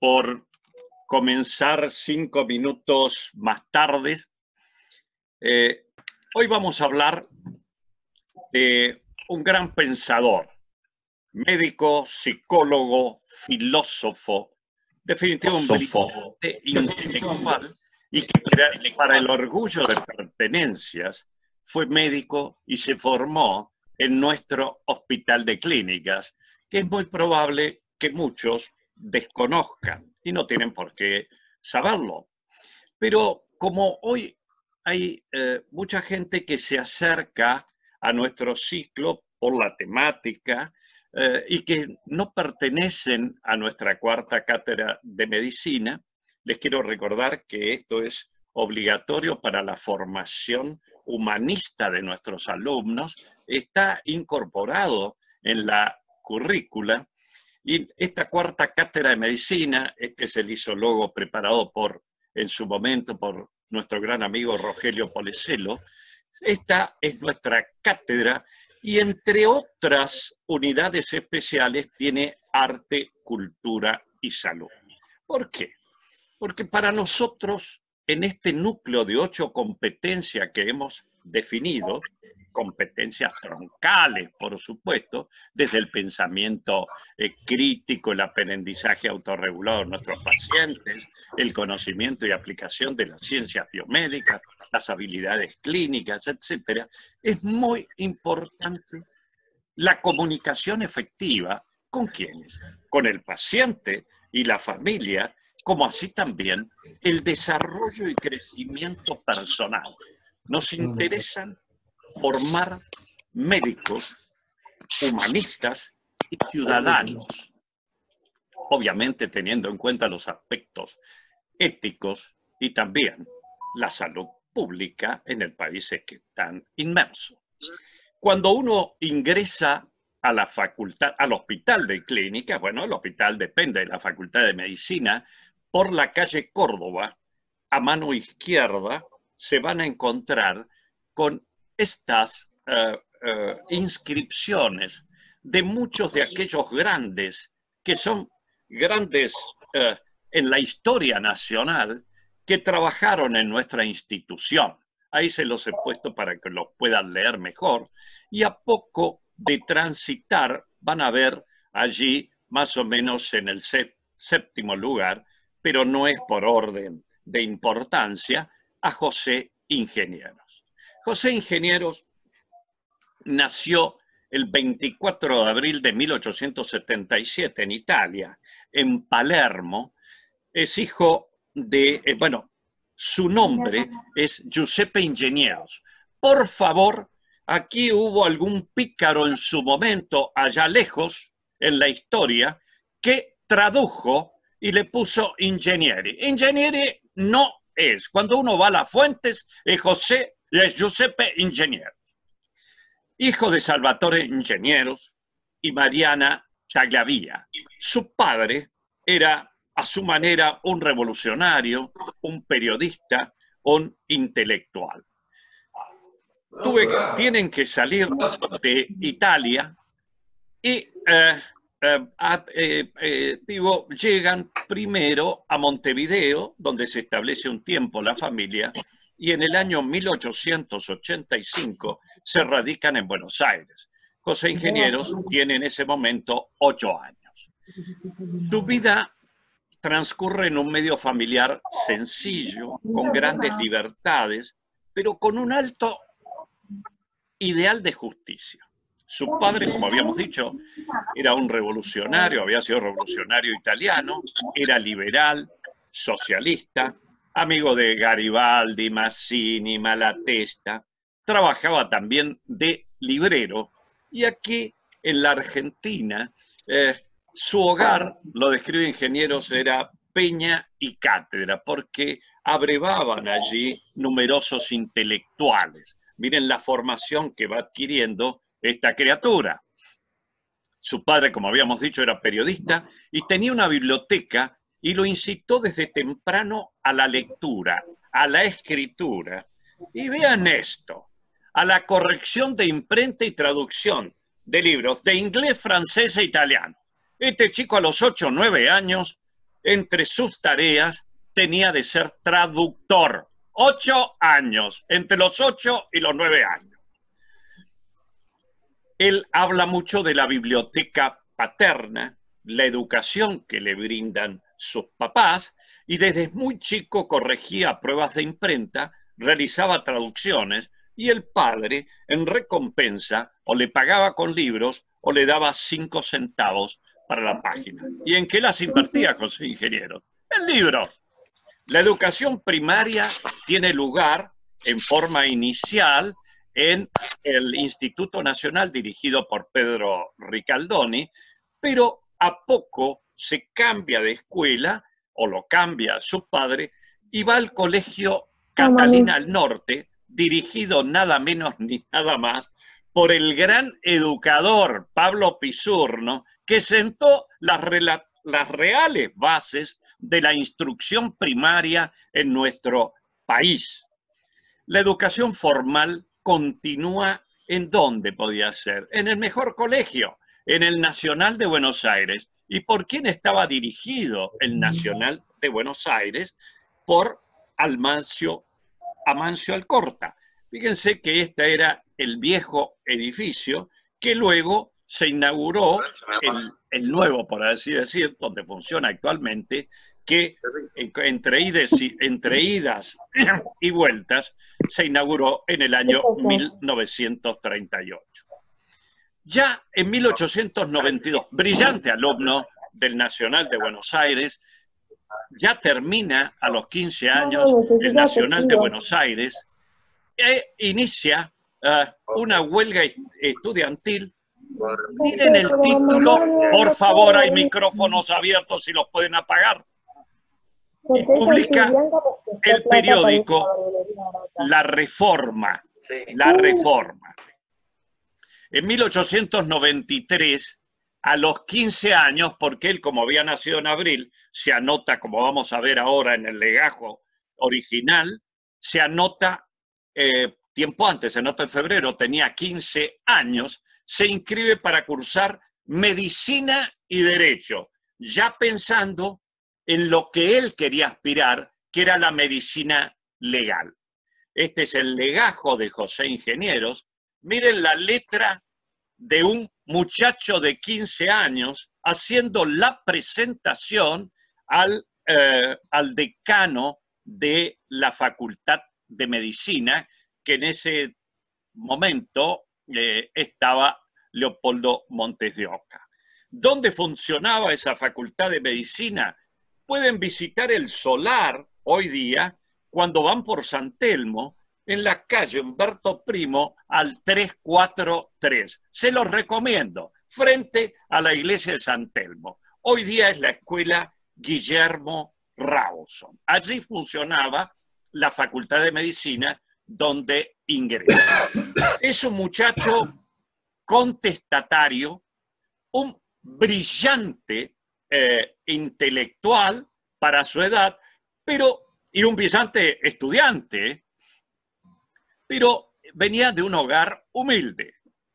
por comenzar cinco minutos más tarde. Eh, hoy vamos a hablar de un gran pensador, médico, psicólogo, filósofo, definitivamente intelectual y que para el orgullo de pertenencias fue médico y se formó en nuestro hospital de clínicas, que es muy probable que muchos desconozcan y no tienen por qué saberlo. Pero como hoy hay eh, mucha gente que se acerca a nuestro ciclo por la temática eh, y que no pertenecen a nuestra cuarta cátedra de medicina, les quiero recordar que esto es obligatorio para la formación humanista de nuestros alumnos, está incorporado en la currícula y esta cuarta cátedra de medicina, este es el isólogo preparado por, en su momento por nuestro gran amigo Rogelio Polecelo, esta es nuestra cátedra y entre otras unidades especiales tiene arte, cultura y salud. ¿Por qué? Porque para nosotros, en este núcleo de ocho competencias que hemos definido, competencias troncales, por supuesto, desde el pensamiento eh, crítico, el aprendizaje autorregulado de nuestros pacientes, el conocimiento y aplicación de las ciencias biomédicas, las habilidades clínicas, etc. Es muy importante la comunicación efectiva con quienes, con el paciente y la familia, como así también el desarrollo y crecimiento personal. Nos interesan formar médicos, humanistas y ciudadanos, obviamente teniendo en cuenta los aspectos éticos y también la salud pública en el país que están inmerso. Cuando uno ingresa a la facultad, al hospital de clínicas, bueno, el hospital depende de la facultad de medicina, por la calle Córdoba, a mano izquierda, se van a encontrar con estas eh, eh, inscripciones de muchos de aquellos grandes que son grandes eh, en la historia nacional que trabajaron en nuestra institución. Ahí se los he puesto para que los puedan leer mejor. Y a poco de transitar van a ver allí más o menos en el séptimo lugar, pero no es por orden de importancia, a José Ingenieros. José Ingenieros nació el 24 de abril de 1877 en Italia, en Palermo. Es hijo de, eh, bueno, su nombre es Giuseppe Ingenieros. Por favor, aquí hubo algún pícaro en su momento, allá lejos, en la historia, que tradujo y le puso Ingenieri. Ingenieri no es. Cuando uno va a las fuentes, es José les Giuseppe Ingenieros, hijo de Salvatore Ingenieros y Mariana Tagliavia. Su padre era a su manera un revolucionario, un periodista, un intelectual. tienen que salir de Italia y eh, eh, eh, digo, llegan primero a Montevideo, donde se establece un tiempo la familia, y en el año 1885 se radican en Buenos Aires. José Ingenieros tiene en ese momento ocho años. Su vida transcurre en un medio familiar sencillo, con grandes libertades, pero con un alto ideal de justicia. Su padre, como habíamos dicho, era un revolucionario, había sido revolucionario italiano, era liberal, socialista, Amigo de Garibaldi, Massini, Malatesta, trabajaba también de librero y aquí en la Argentina eh, su hogar, lo describe ingenieros, era peña y cátedra, porque abrevaban allí numerosos intelectuales. Miren la formación que va adquiriendo esta criatura. Su padre, como habíamos dicho, era periodista y tenía una biblioteca y lo incitó desde temprano a la lectura, a la escritura. Y vean esto, a la corrección de imprenta y traducción de libros de inglés, francés e italiano. Este chico a los ocho o 9 años, entre sus tareas, tenía de ser traductor. Ocho años, entre los 8 y los 9 años. Él habla mucho de la biblioteca paterna, la educación que le brindan sus papás, y desde muy chico corregía pruebas de imprenta, realizaba traducciones y el padre, en recompensa, o le pagaba con libros o le daba cinco centavos para la página. ¿Y en qué las invertía José Ingeniero? En libros. La educación primaria tiene lugar en forma inicial en el Instituto Nacional dirigido por Pedro Ricaldoni, pero a poco se cambia de escuela o lo cambia su padre y va al colegio Catalina al Norte, dirigido nada menos ni nada más por el gran educador Pablo Pisurno, que sentó las, las reales bases de la instrucción primaria en nuestro país. La educación formal continúa en dónde podía ser, en el mejor colegio, en el Nacional de Buenos Aires, y por quién estaba dirigido el Nacional de Buenos Aires, por Almancio, Amancio Alcorta. Fíjense que este era el viejo edificio que luego se inauguró el, nuevo, por así decir, donde funciona actualmente, que entre idas, y, entre idas y vueltas se inauguró en el año 1938. Ya en 1892, brillante alumno del Nacional de Buenos Aires, ya termina a los 15 años el Nacional de Buenos Aires e inicia eh, una huelga estudiantil. Miren el título, por favor, hay micrófonos abiertos si los pueden apagar. Y publica el periódico La Reforma. La Reforma. En 1893, a los 15 años, porque él, como había nacido en abril, se anota, como vamos a ver ahora en el legajo original, se anota eh, tiempo antes, se anota en febrero, tenía 15 años, se inscribe para cursar medicina y derecho, ya pensando en lo que él quería aspirar, que era la medicina legal. Este es el legajo de José Ingenieros, Miren la letra de un muchacho de 15 años haciendo la presentación eh, al, decano de la Facultad de Medicina, que en ese momento eh, estaba Leopoldo Montes de Oca. ¿Dónde funcionaba esa Facultad de Medicina? Pueden visitar el solar hoy día cuando van por San Telmo en la calle Humberto Primo al 343. Se los recomiendo, frente a la iglesia de San Telmo. Hoy día es la escuela Guillermo Rawson. Allí funcionaba la Facultad de Medicina donde ingresó. Es un muchacho contestatario, un brillante eh, intelectual para su edad, pero y un brillante estudiante, pero venía de un hogar humilde.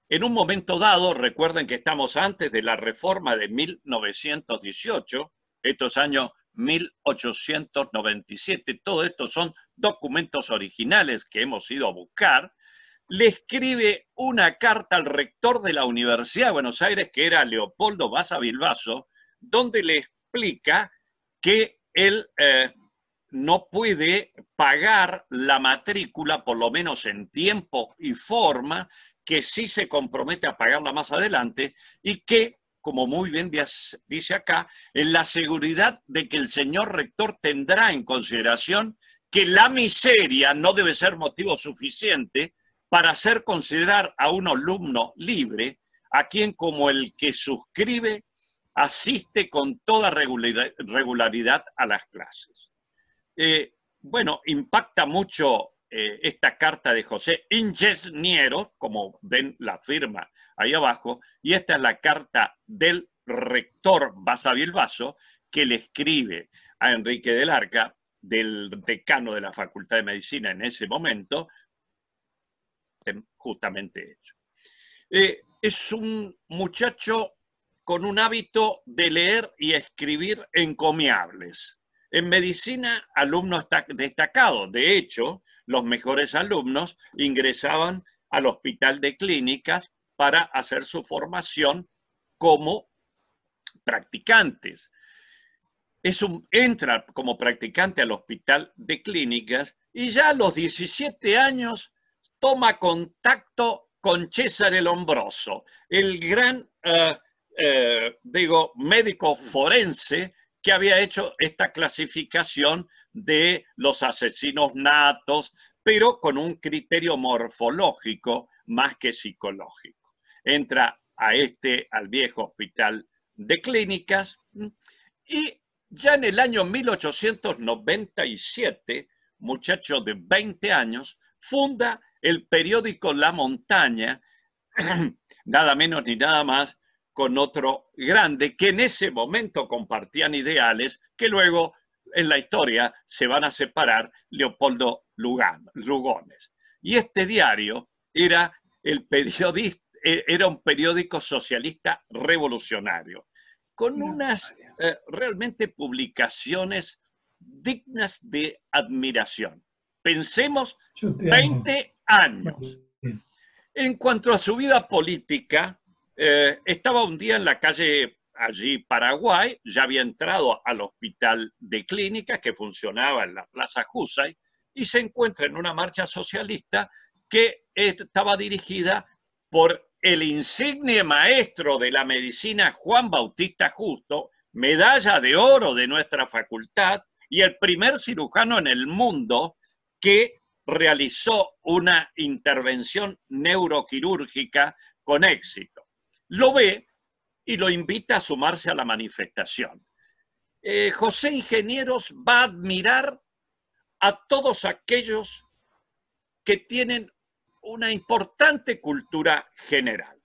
En un momento dado, recuerden que estamos antes de la reforma de 1918, estos años 1897, todo estos son documentos originales que hemos ido a buscar, le escribe una carta al rector de la Universidad de Buenos Aires, que era Leopoldo Baza Bilbaso, donde le explica que él eh, no puede pagar la matrícula, por lo menos en tiempo y forma, que sí se compromete a pagarla más adelante y que, como muy bien dice acá, en la seguridad de que el señor rector tendrá en consideración que la miseria no debe ser motivo suficiente para hacer considerar a un alumno libre a quien como el que suscribe asiste con toda regularidad a las clases. Eh, bueno, impacta mucho eh, esta carta de José Niero, como ven la firma ahí abajo, y esta es la carta del rector Basavilbaso que le escribe a Enrique del Arca, del decano de la Facultad de Medicina en ese momento, justamente eh, es un muchacho con un hábito de leer y escribir encomiables. En medicina, alumnos destacados. De hecho, los mejores alumnos ingresaban al hospital de clínicas para hacer su formación como practicantes. Es un, entra como practicante al hospital de clínicas y ya a los 17 años toma contacto con César el Hombroso, el gran, eh, eh, digo, médico forense que había hecho esta clasificación de los asesinos natos, pero con un criterio morfológico más que psicológico. Entra a este, al viejo hospital de clínicas, y ya en el año 1897, muchacho de 20 años, funda el periódico La Montaña, nada menos ni nada más con otro grande que en ese momento compartían ideales que luego en la historia se van a separar Leopoldo Lugones. Y este diario era, el e-, era un periódico socialista revolucionario, con unas eh, realmente publicaciones dignas de admiración. Pensemos 20 años. En cuanto a su vida política, eh, estaba un día en la calle allí Paraguay, ya había entrado al hospital de clínicas que funcionaba en la Plaza Jusay y se encuentra en una marcha socialista que estaba dirigida por el insigne maestro de la medicina Juan Bautista Justo, medalla de oro de nuestra facultad y el primer cirujano en el mundo que realizó una intervención neuroquirúrgica con éxito lo ve y lo invita a sumarse a la manifestación. Eh, José Ingenieros va a admirar a todos aquellos que tienen una importante cultura general.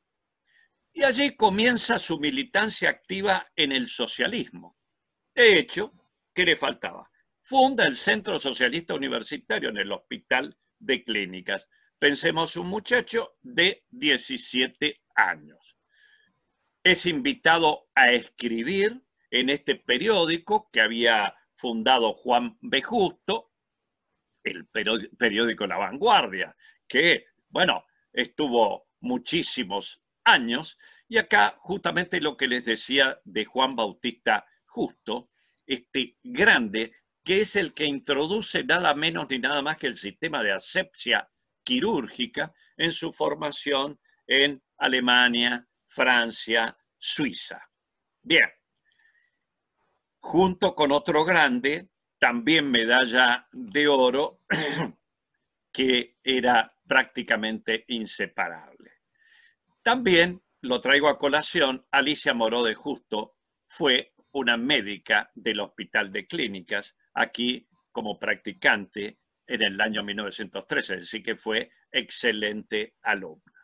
Y allí comienza su militancia activa en el socialismo. De hecho, ¿qué le faltaba? Funda el Centro Socialista Universitario en el Hospital de Clínicas. Pensemos un muchacho de 17 años es invitado a escribir en este periódico que había fundado Juan B. Justo, el periódico La Vanguardia, que, bueno, estuvo muchísimos años. Y acá justamente lo que les decía de Juan Bautista Justo, este grande, que es el que introduce nada menos ni nada más que el sistema de asepsia quirúrgica en su formación en Alemania, Francia, Suiza. Bien, junto con otro grande, también medalla de oro, que era prácticamente inseparable. También lo traigo a colación, Alicia Moró de Justo fue una médica del Hospital de Clínicas, aquí como practicante en el año 1913, así que fue excelente alumna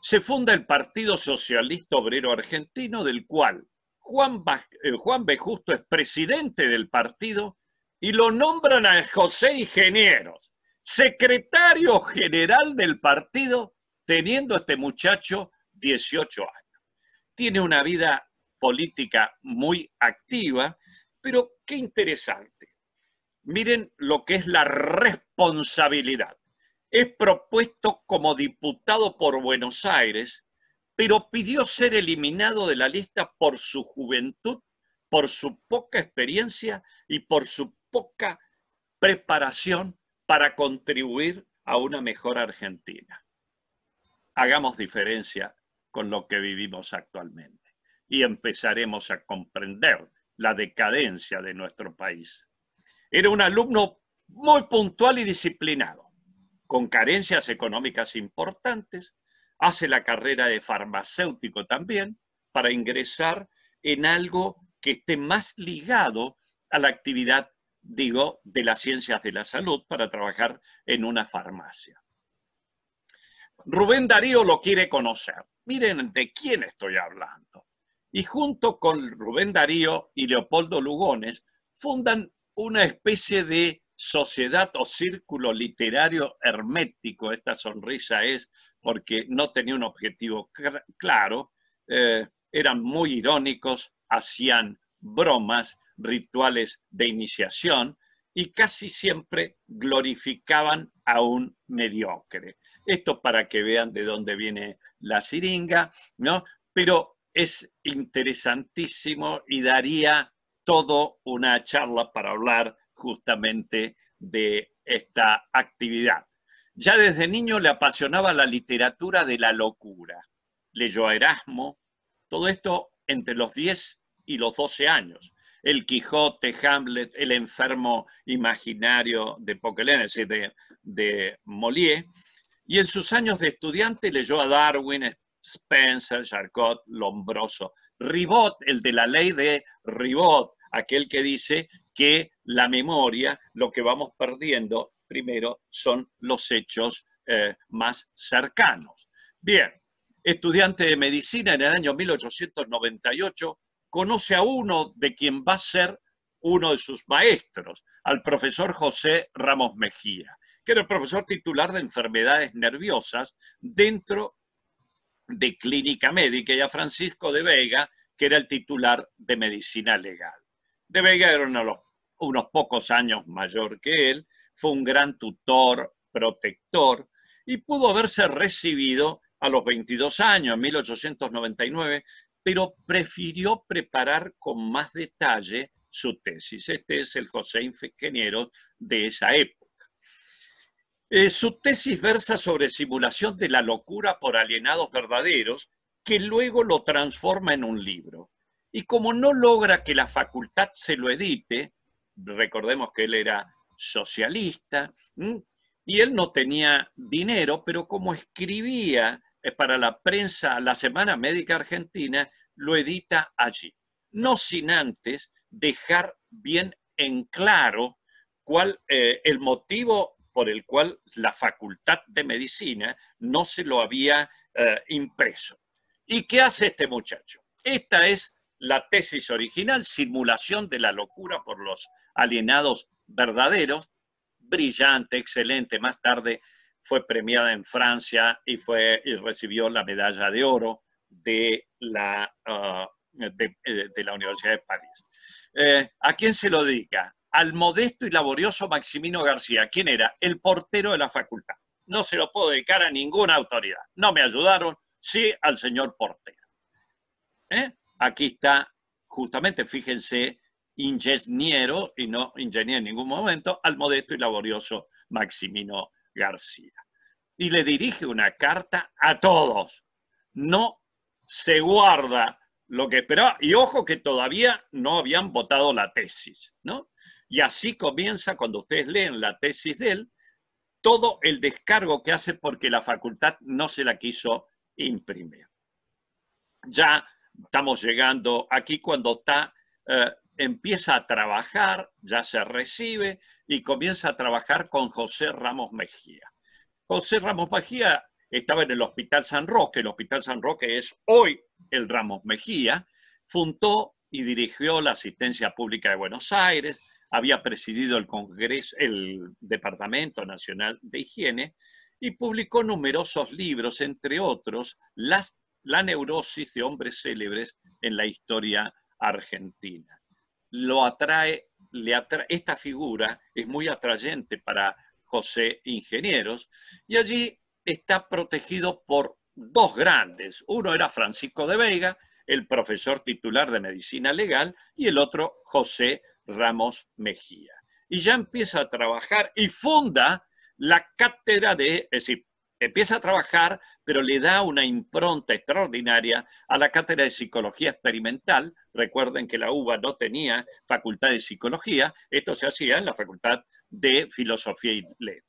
se funda el Partido Socialista Obrero Argentino, del cual Juan, eh, Juan B. Justo es presidente del partido y lo nombran a José Ingenieros, secretario general del partido, teniendo este muchacho 18 años. Tiene una vida política muy activa, pero qué interesante. Miren lo que es la responsabilidad. Es propuesto como diputado por Buenos Aires, pero pidió ser eliminado de la lista por su juventud, por su poca experiencia y por su poca preparación para contribuir a una mejor Argentina. Hagamos diferencia con lo que vivimos actualmente y empezaremos a comprender la decadencia de nuestro país. Era un alumno muy puntual y disciplinado con carencias económicas importantes, hace la carrera de farmacéutico también para ingresar en algo que esté más ligado a la actividad, digo, de las ciencias de la salud para trabajar en una farmacia. Rubén Darío lo quiere conocer. Miren de quién estoy hablando. Y junto con Rubén Darío y Leopoldo Lugones fundan una especie de sociedad o círculo literario hermético, esta sonrisa es porque no tenía un objetivo claro, eh, eran muy irónicos, hacían bromas, rituales de iniciación y casi siempre glorificaban a un mediocre. Esto para que vean de dónde viene la siringa, ¿no? Pero es interesantísimo y daría todo una charla para hablar justamente de esta actividad. Ya desde niño le apasionaba la literatura de la locura. Leyó a Erasmo, todo esto entre los 10 y los 12 años. El Quijote, Hamlet, El enfermo imaginario de Poquelén, es de, Molié. Y en sus años de estudiante leyó a Darwin, Spencer, Charcot, Lombroso. Ribot, el de la ley de Ribot, aquel que dice que la memoria, lo que vamos perdiendo primero son los hechos eh, más cercanos. Bien, estudiante de medicina en el año 1898, conoce a uno de quien va a ser uno de sus maestros, al profesor José Ramos Mejía, que era el profesor titular de enfermedades nerviosas dentro de Clínica Médica y a Francisco de Vega, que era el titular de medicina legal. De Vega era unos pocos años mayor que él, fue un gran tutor, protector, y pudo haberse recibido a los 22 años, en 1899, pero prefirió preparar con más detalle su tesis. Este es el José Ingeniero de esa época. Eh, su tesis versa sobre simulación de la locura por alienados verdaderos, que luego lo transforma en un libro. Y como no logra que la facultad se lo edite, recordemos que él era socialista, y él no tenía dinero, pero como escribía eh, para la prensa La Semana Médica Argentina, lo edita allí. No sin antes dejar bien en claro cuál eh, el motivo por el cual la Facultad de Medicina no se lo había eh, impreso. ¿Y qué hace este muchacho? Esta es la tesis original, simulación de la locura por los alienados verdaderos, brillante, excelente, más tarde fue premiada en Francia y, fue, recibió la medalla de oro de la, uh, eh, de, la Universidad de París. Eh, ¿A quién se lo dedica? Al modesto y laborioso Maximino García, quien era el portero de la facultad. No se lo puedo dedicar a ninguna autoridad. No me ayudaron, sí al señor portero. ¿Eh? Aquí está, justamente, fíjense, ingeniero, y no ingeniero en ningún momento, al modesto y laborioso Maximino García. Y le dirige una carta a todos. No se guarda lo que esperaba. Y ojo que todavía no habían votado la tesis, ¿no? Y así comienza, cuando ustedes leen la tesis de él, todo el descargo que hace porque la facultad no se la quiso imprimir. Ya estamos llegando aquí cuando está, eh, empieza a trabajar, ya se recibe y comienza a trabajar con José Ramos Mejía. José Ramos Mejía estaba en el Hospital San Roque, el Hospital San Roque es hoy el Ramos Mejía, fundó y dirigió la asistencia pública de Buenos Aires, había presidido el Congreso, el Departamento Nacional de Higiene, y publicó numerosos libros, entre otros, Las la neurosis de hombres célebres en la historia argentina. Lo atrae, le esta figura es muy atrayente para José Ingenieros y allí está protegido por dos grandes. Uno era Francisco de Vega, el profesor titular de medicina legal, y el otro José Ramos Mejía. Y ya empieza a trabajar y funda la cátedra de, empieza a trabajar, pero le da una impronta extraordinaria a la cátedra de psicología experimental. Recuerden que la UBA no tenía facultad de psicología, esto se hacía en la facultad de filosofía y letras.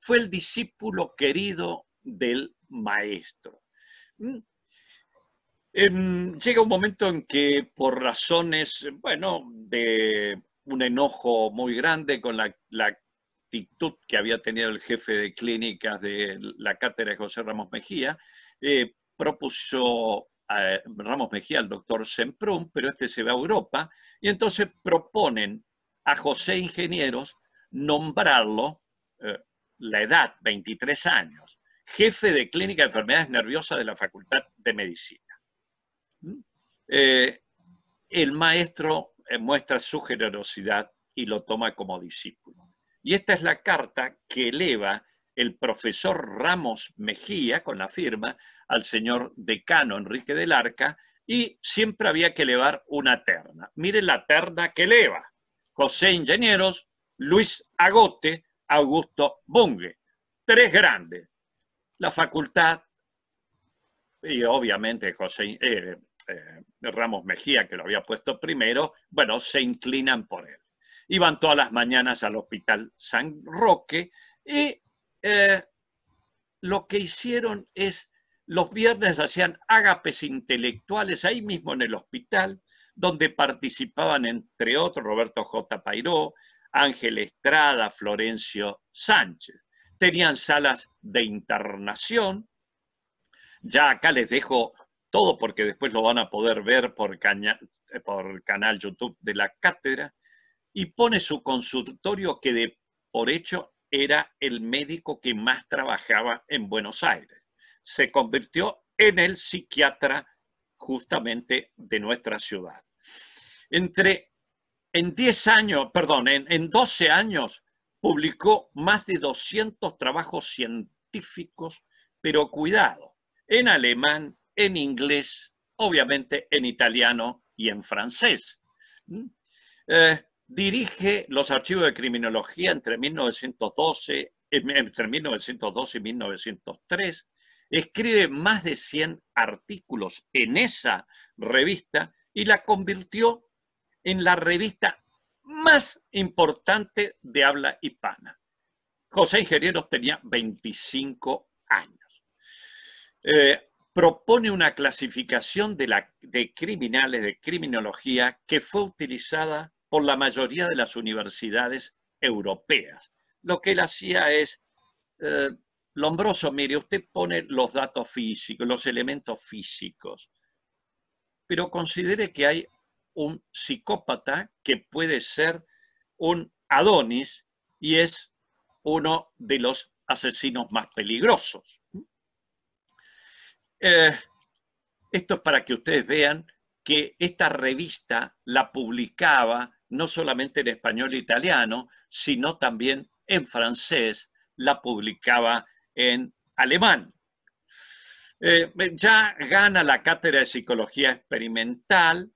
Fue el discípulo querido del maestro. Mm. Em, llega un momento en que por razones, bueno, de un enojo muy grande con la, la que había tenido el jefe de clínicas de la cátedra José Ramos Mejía, eh, propuso a Ramos Mejía al doctor Semprún, pero este se va a Europa, y entonces proponen a José Ingenieros nombrarlo, eh, la edad, 23 años, jefe de clínica de enfermedades nerviosas de la Facultad de Medicina. ¿Mm? Eh, el maestro muestra su generosidad y lo toma como discípulo. Y esta es la carta que eleva el profesor Ramos Mejía, con la firma, al señor decano Enrique del Arca, y siempre había que elevar una terna. Mire la terna que eleva. José Ingenieros, Luis Agote, Augusto Bunge. Tres grandes. La facultad, y obviamente José eh, eh, Ramos Mejía, que lo había puesto primero, bueno, se inclinan por él. Iban todas las mañanas al Hospital San Roque y eh, lo que hicieron es, los viernes hacían ágapes intelectuales ahí mismo en el hospital, donde participaban entre otros Roberto J. Pairó, Ángel Estrada, Florencio Sánchez. Tenían salas de internación. Ya acá les dejo todo porque después lo van a poder ver por, el por canal YouTube de la cátedra y pone su consultorio que de por hecho era el médico que más trabajaba en Buenos Aires. Se convirtió en el psiquiatra justamente de nuestra ciudad. Entre en 10 años, perdón, en, 12 años publicó más de 200 trabajos científicos, pero cuidado, en alemán, en inglés, obviamente en italiano y en francés. ¿Mm? Eh, Dirige los archivos de criminología entre 1912, eh, y 1903. Escribe más de 100 artículos en esa revista y la convirtió en la revista más importante de habla hispana. José Ingenieros tenía 25 años. Eh, propone una clasificación de, la, de criminales, de criminología, que fue utilizada por la mayoría de las universidades europeas. Lo que él hacía es, eh, Lombroso, mire, usted pone los datos físicos, los elementos físicos, pero considere que hay un psicópata que puede ser un Adonis y es uno de los asesinos más peligrosos. Eh, esto es para que ustedes vean que esta revista la publicaba no solamente en español e italiano, sino también en francés, la publicaba en alemán. Eh, ya gana la cátedra de psicología experimental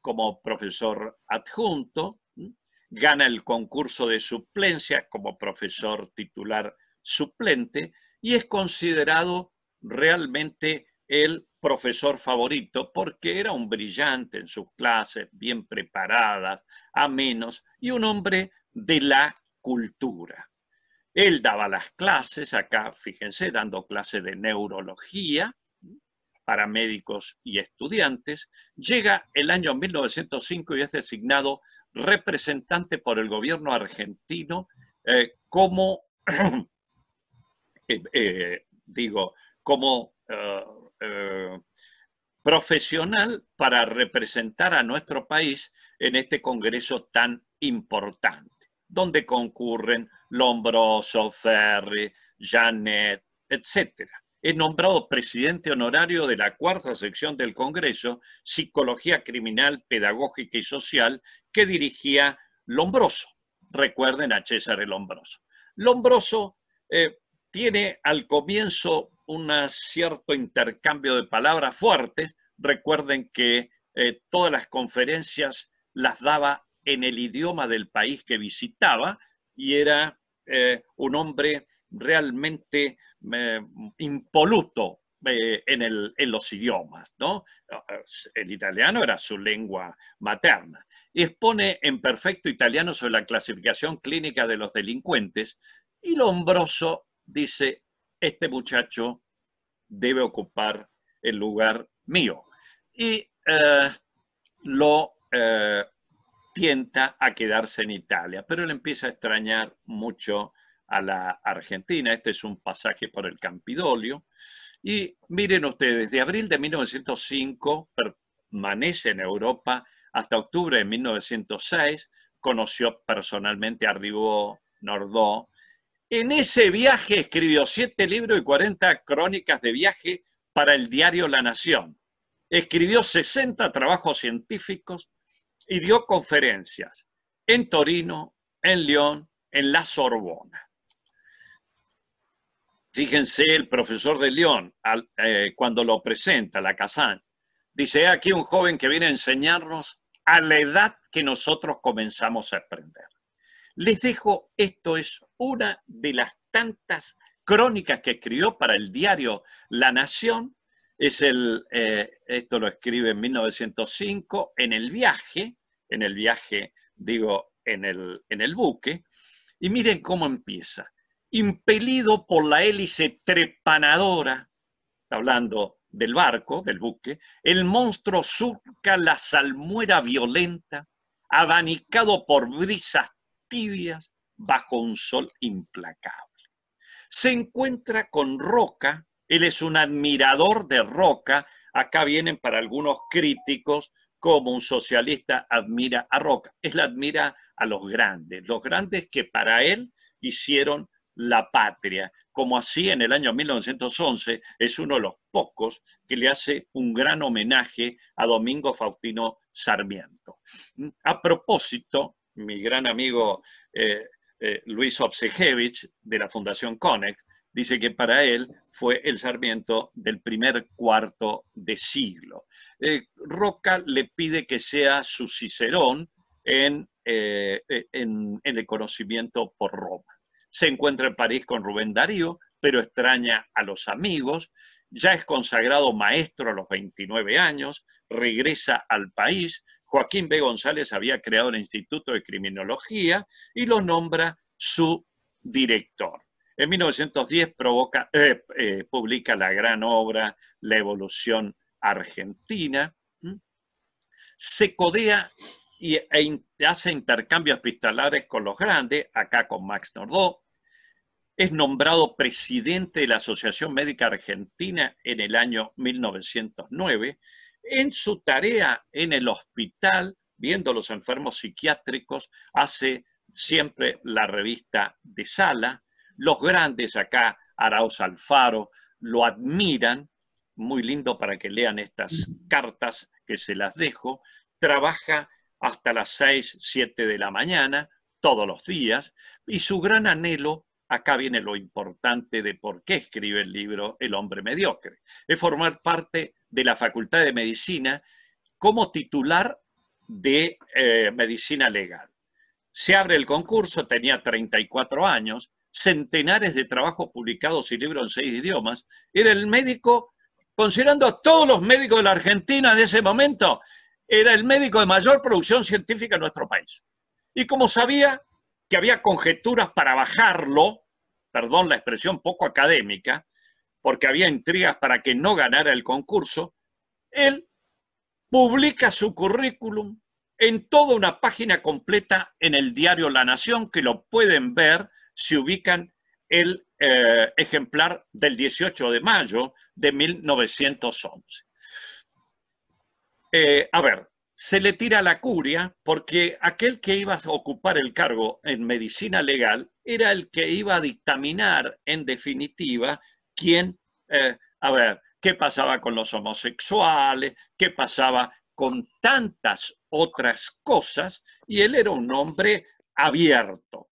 como profesor adjunto, gana el concurso de suplencia como profesor titular suplente y es considerado realmente el profesor favorito porque era un brillante en sus clases, bien preparadas, amenos y un hombre de la cultura. Él daba las clases, acá fíjense, dando clases de neurología para médicos y estudiantes. Llega el año 1905 y es designado representante por el gobierno argentino eh, como, eh, eh, digo, como eh, profesional para representar a nuestro país en este Congreso tan importante, donde concurren Lombroso, Ferri, Janet, etc. Es nombrado presidente honorario de la cuarta sección del Congreso, Psicología Criminal, Pedagógica y Social, que dirigía Lombroso. Recuerden a César Lombroso. Lombroso eh, tiene al comienzo un cierto intercambio de palabras fuertes. Recuerden que eh, todas las conferencias las daba en el idioma del país que visitaba y era eh, un hombre realmente eh, impoluto en, los idiomas. ¿no? El italiano era su lengua materna. Expone en perfecto italiano sobre la clasificación clínica de los delincuentes y Lombroso dice, este muchacho debe ocupar el lugar mío. Y eh, lo eh, tienta a quedarse en Italia, pero él empieza a extrañar mucho a la Argentina. Este es un pasaje por el Campidolio. Y miren ustedes, de abril de 1905 permanece en Europa hasta octubre de 1906. Conoció personalmente a Rivo Nordó, en ese viaje escribió siete libros y 40 crónicas de viaje para el diario La Nación. Escribió 60 trabajos científicos y dio conferencias en Torino, en León, en la Sorbona. Fíjense, el profesor de León, eh, cuando lo presenta, la Casán, dice, aquí un joven que viene a enseñarnos a la edad que nosotros comenzamos a aprender. Les dejo, esto es una de las tantas crónicas que escribió para el diario La Nación. Es el, eh, esto lo escribe en 1905, en el viaje, en el viaje, digo, en el, en el buque. Y miren cómo empieza. Impelido por la hélice trepanadora, está hablando del barco, del buque, el monstruo surca la salmuera violenta, abanicado por brisas bajo un sol implacable. Se encuentra con Roca, él es un admirador de Roca, acá vienen para algunos críticos como un socialista admira a Roca, él admira a los grandes, los grandes que para él hicieron la patria, como así en el año 1911 es uno de los pocos que le hace un gran homenaje a Domingo Faustino Sarmiento. A propósito, mi gran amigo eh, eh, Luis Obsejevich de la Fundación Connect, dice que para él fue el Sarmiento del primer cuarto de siglo. Eh, Roca le pide que sea su Cicerón en, en el conocimiento por Roma. Se encuentra en París con Rubén Darío, pero extraña a los amigos, ya es consagrado maestro a los 29 años, regresa al país, Joaquín B. González había creado el Instituto de Criminología y lo nombra su director. En 1910 eh, eh, publica la gran obra La evolución argentina. Se codea y, e hace intercambios pistolares con los grandes, acá con Max Nordó. Es nombrado presidente de la Asociación Médica Argentina en el año 1909 en su tarea en el hospital, viendo los enfermos psiquiátricos, hace siempre la revista de sala. Los grandes acá, Arauz Alfaro, lo admiran. Muy lindo para que lean estas cartas que se las dejo. Trabaja hasta las 6, 7 de la mañana, todos los días, y su gran anhelo, acá viene lo importante de por qué escribe el libro El hombre mediocre, es formar parte de la Facultad de Medicina como titular de eh, Medicina Legal. Se abre el concurso, tenía 34 años, centenares de trabajos publicados y libros en seis idiomas. Era el médico, considerando a todos los médicos de la Argentina de ese momento, era el médico de mayor producción científica en nuestro país. Y como sabía que había conjeturas para bajarlo, perdón la expresión poco académica, porque había intrigas para que no ganara el concurso, él publica su currículum en toda una página completa en el diario La Nación, que lo pueden ver si ubican el eh, ejemplar del 18 de mayo de 1911. Eh, a ver, se le tira la curia porque aquel que iba a ocupar el cargo en medicina legal era el que iba a dictaminar, en definitiva, quién, eh, a ver, qué pasaba con los homosexuales, qué pasaba con tantas otras cosas, y él era un hombre abierto.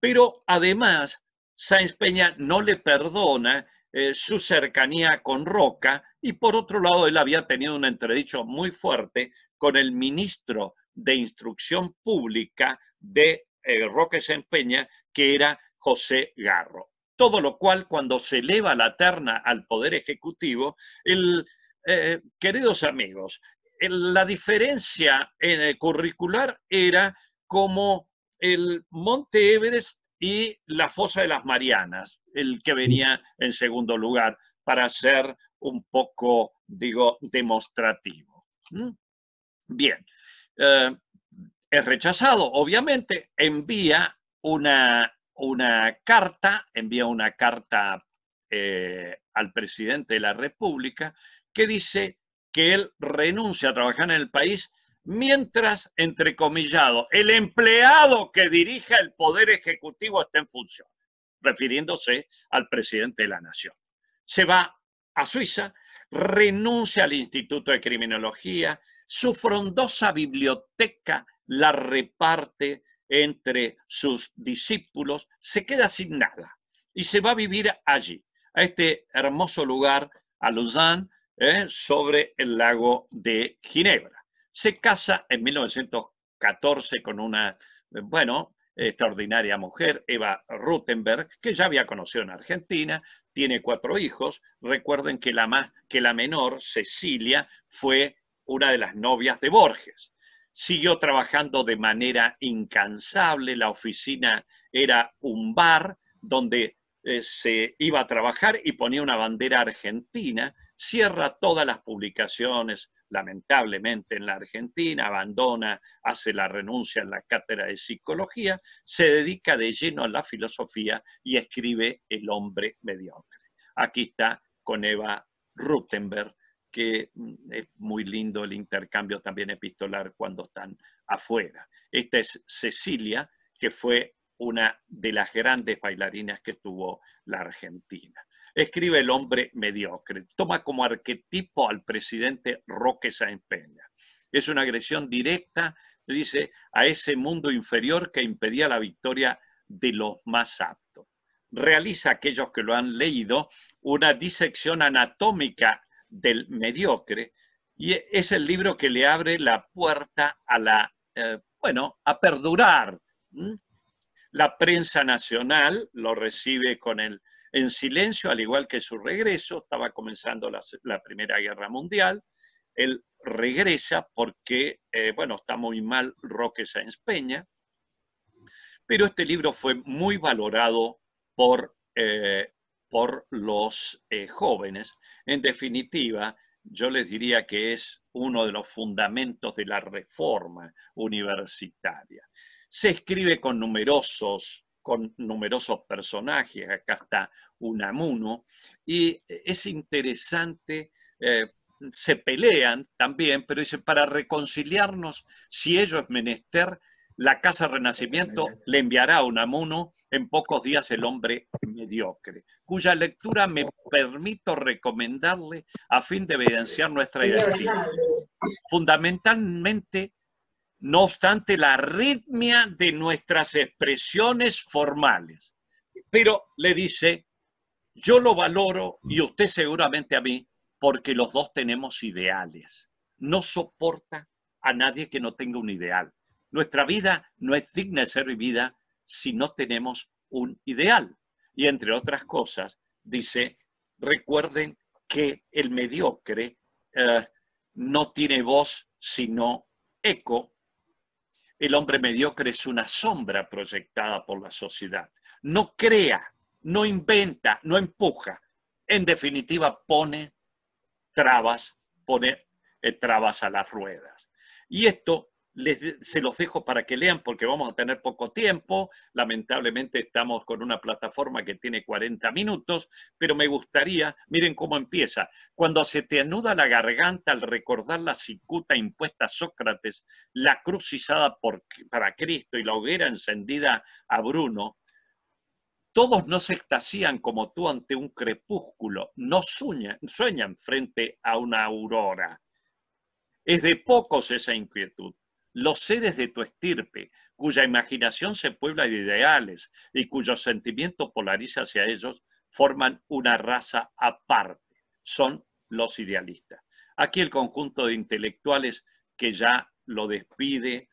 Pero además, Sáenz Peña no le perdona eh, su cercanía con Roca y por otro lado él había tenido un entredicho muy fuerte con el ministro de Instrucción Pública de eh, Roque Sáenz Peña, que era José Garro todo lo cual cuando se eleva la terna al Poder Ejecutivo, el, eh, queridos amigos, la diferencia en el curricular era como el Monte Everest y la Fosa de las Marianas, el que venía en segundo lugar, para ser un poco, digo, demostrativo. ¿Mm? Bien, eh, es rechazado, obviamente, envía una una carta, envía una carta eh, al presidente de la República que dice que él renuncia a trabajar en el país mientras, entrecomillado, el empleado que dirija el Poder Ejecutivo esté en función, refiriéndose al presidente de la Nación. Se va a Suiza, renuncia al Instituto de Criminología, su frondosa biblioteca la reparte entre sus discípulos, se queda sin nada y se va a vivir allí, a este hermoso lugar, a Luzán, ¿eh? sobre el lago de Ginebra. Se casa en 1914 con una, bueno, extraordinaria mujer, Eva Rutenberg, que ya había conocido en Argentina, tiene cuatro hijos. Recuerden que la, más, que la menor, Cecilia, fue una de las novias de Borges siguió trabajando de manera incansable, la oficina era un bar donde eh, se iba a trabajar y ponía una bandera argentina, cierra todas las publicaciones, lamentablemente en la Argentina, abandona, hace la renuncia en la cátedra de psicología, se dedica de lleno a la filosofía y escribe El hombre mediocre. Aquí está con Eva Rutenberg que mm, es muy lindo el intercambio también epistolar cuando están afuera. Esta es Cecilia, que fue una de las grandes bailarinas que tuvo la Argentina. Escribe el hombre mediocre, toma como arquetipo al presidente Roque Sáenz Peña. Es una agresión directa, dice, a ese mundo inferior que impedía la victoria de los más aptos. Realiza aquellos que lo han leído una disección anatómica del mediocre, y es el libro que le abre la puerta a la, eh, bueno, a perdurar. La prensa nacional lo recibe con el, en silencio, al igual que su regreso, estaba comenzando la, Primera Guerra Mundial, él regresa porque, eh, bueno, está muy mal Roque en Peña, pero este libro fue muy valorado por eh, por los eh, jóvenes. En definitiva, yo les diría que es uno de los fundamentos de la reforma universitaria. Se escribe con numerosos, con numerosos personajes, acá está Unamuno, y eh, es interesante, eh, se pelean también, pero dice, para reconciliarnos, si ello es menester, la Casa Renacimiento le enviará a Unamuno en pocos días el hombre mediocre, cuya lectura me permito recomendarle a fin de evidenciar nuestra identidad. Fundamentalmente, no obstante, la arritmia de nuestras expresiones formales. Pero le dice, yo lo valoro y usted seguramente a mí, porque los dos tenemos ideales. No soporta a nadie que no tenga un ideal. Nuestra vida no es digna de ser vivida si no tenemos un ideal. Y entre otras cosas, dice, recuerden que el mediocre eh, no tiene voz sino eco. El hombre mediocre es una sombra proyectada por la sociedad. No crea, no inventa, no empuja. En definitiva, pone trabas, pone eh, trabas a las ruedas. Y esto se los dejo para que lean porque vamos a tener poco tiempo. Lamentablemente estamos con una plataforma que tiene 40 minutos, pero me gustaría, miren cómo empieza. Cuando se te anuda la garganta al recordar la cicuta impuesta a Sócrates, la cruz izada por, para Cristo y la hoguera encendida a Bruno, todos no se extasían como tú ante un crepúsculo, no sueñan frente a una aurora. Es de pocos esa inquietud los seres de tu estirpe, cuya imaginación se puebla de ideales y cuyo sentimiento polariza hacia ellos, forman una raza aparte. Son los idealistas. Aquí el conjunto de intelectuales que ya lo despide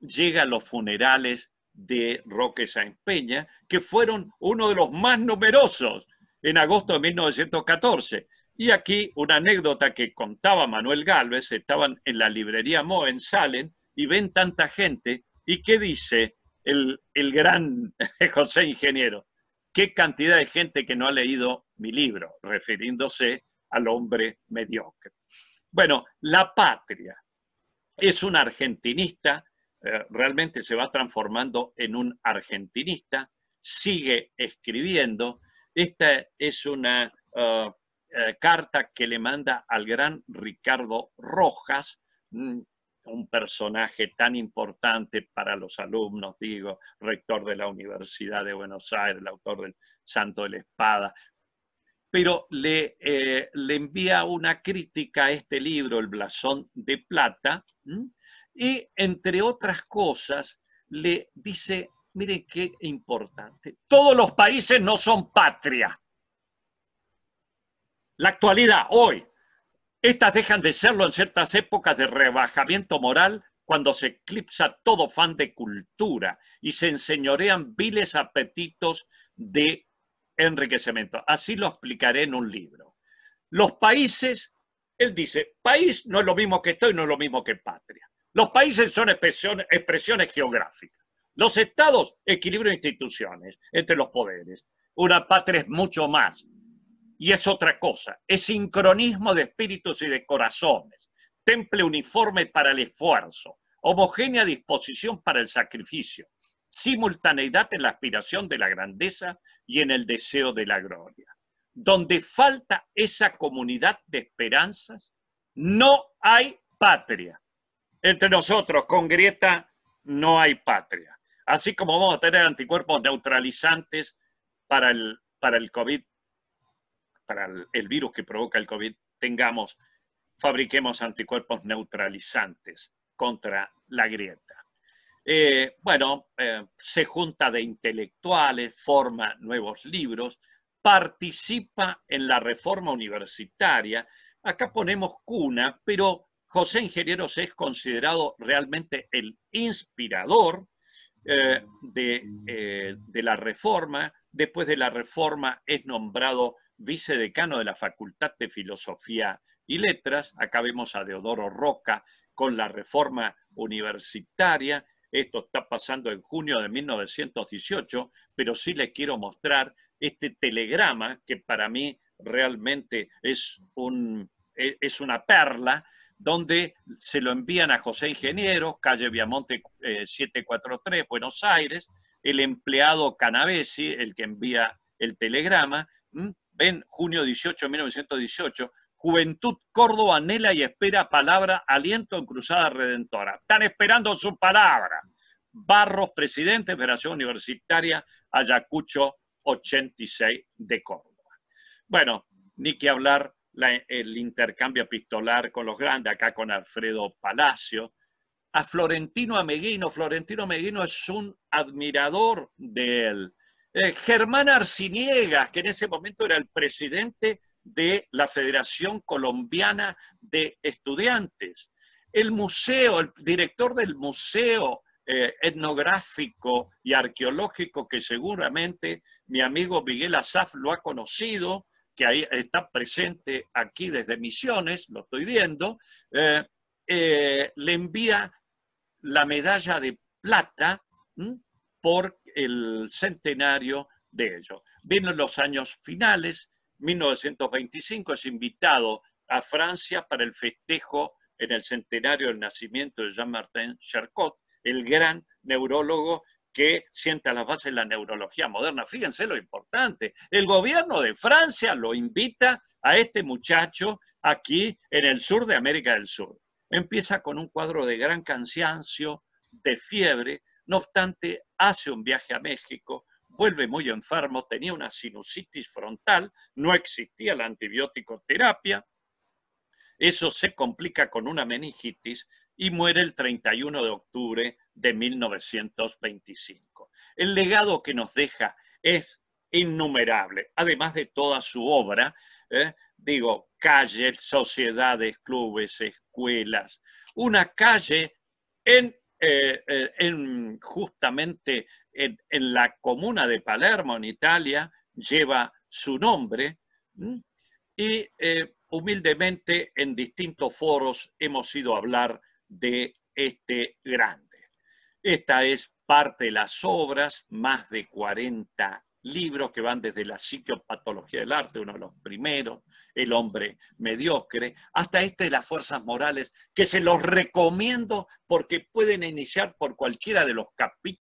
llega a los funerales de Roque Sáenz Peña, que fueron uno de los más numerosos en agosto de 1914. Y aquí una anécdota que contaba Manuel Galvez, estaban en la librería Moen, salen y ven tanta gente. ¿Y qué dice el, gran José Ingeniero? ¿Qué cantidad de gente que no ha leído mi libro, refiriéndose al hombre mediocre? Bueno, la patria es un argentinista, eh, realmente se va transformando en un argentinista, sigue escribiendo. Esta es una eh, eh, carta que le manda al gran Ricardo Rojas, mm, un personaje tan importante para los alumnos, digo, rector de la Universidad de Buenos Aires, el autor del Santo de la Espada, pero le, eh, le envía una crítica a este libro, El Blasón de Plata, y entre otras cosas le dice, miren qué importante, todos los países no son patria. La actualidad, hoy, estas dejan de serlo en ciertas épocas de rebajamiento moral cuando se eclipsa todo fan de cultura y se enseñorean viles apetitos de enriquecimiento. Así lo explicaré en un libro. Los países, él dice, país no es lo mismo que estoy, no es lo mismo que patria. Los países son expresiones, expresiones geográficas. Los estados, equilibrio de instituciones entre los poderes. Una patria es mucho más y es otra cosa, es sincronismo de espíritus y de corazones, temple uniforme para el esfuerzo, homogénea disposición para el sacrificio, simultaneidad en la aspiración de la grandeza y en el deseo de la gloria. Donde falta esa comunidad de esperanzas, no hay patria. Entre nosotros, con grieta, no hay patria. Así como vamos a tener anticuerpos neutralizantes para el, para el COVID el virus que provoca el COVID, tengamos, fabriquemos anticuerpos neutralizantes contra la grieta. Eh, bueno, eh, se junta de intelectuales, forma nuevos libros, participa en la reforma universitaria. Acá ponemos cuna, pero José Ingenieros es considerado realmente el inspirador eh, de, de la reforma. Después de la reforma es nombrado vicedecano de la Facultad de Filosofía y Letras. Acá vemos a Deodoro Roca con la reforma universitaria. Esto está pasando en junio de 1918, pero sí les quiero mostrar este telegrama que para mí realmente es, un, e, es una perla, donde se lo envían a José Ingeniero, calle Viamonte 743, eh, Buenos Aires, el empleado Canavesi, el que envía el telegrama, en junio 18 de 1918, Juventud Córdoba anhela y espera palabra, aliento en Cruzada Redentora. Están esperando su palabra. Barros, presidente, Federación Universitaria, Ayacucho 86 de Córdoba. Bueno, ni que hablar el intercambio epistolar con los grandes, acá con Alfredo Palacio. A Florentino Ameguino, Florentino Ameguino es un admirador de él. Eh, Germán Arciniegas, que en ese momento era el presidente de la Federación Colombiana de Estudiantes. El museo, el director del museo eh, etnográfico y arqueológico que seguramente mi amigo Miguel Azaf lo ha conocido, que ahí está presente aquí desde Misiones, lo estoy viendo, eh, le envía la medalla de plata por el centenario de ellos. Vienen los años finales, 1925 es invitado a Francia para el festejo en el centenario del nacimiento de Jean-Martin Charcot, el gran neurólogo que sienta las bases de la neurología moderna. Fíjense lo importante. El gobierno de Francia lo invita a este muchacho aquí en el sur de América del Sur. Empieza con un cuadro de gran cansancio, de fiebre, no obstante, hace un viaje a México, vuelve muy enfermo, tenía una sinusitis frontal, no existía la antibiótico terapia, eso se complica con una meningitis y muere el 31 de octubre de 1925. El legado que nos deja es innumerable, además de toda su obra, ¿eh? digo, calles, sociedades, clubes, escuelas, una calle en eh, eh, justamente en, la comuna de Palermo, en Italia, lleva su nombre y eh, humildemente en distintos foros hemos ido a hablar de este grande. Esta es parte de las obras, más de 40 libros que van desde la psicopatología del arte, uno de los primeros, El hombre mediocre, hasta este de las fuerzas morales, que se los recomiendo porque pueden iniciar por cualquiera de los capítulos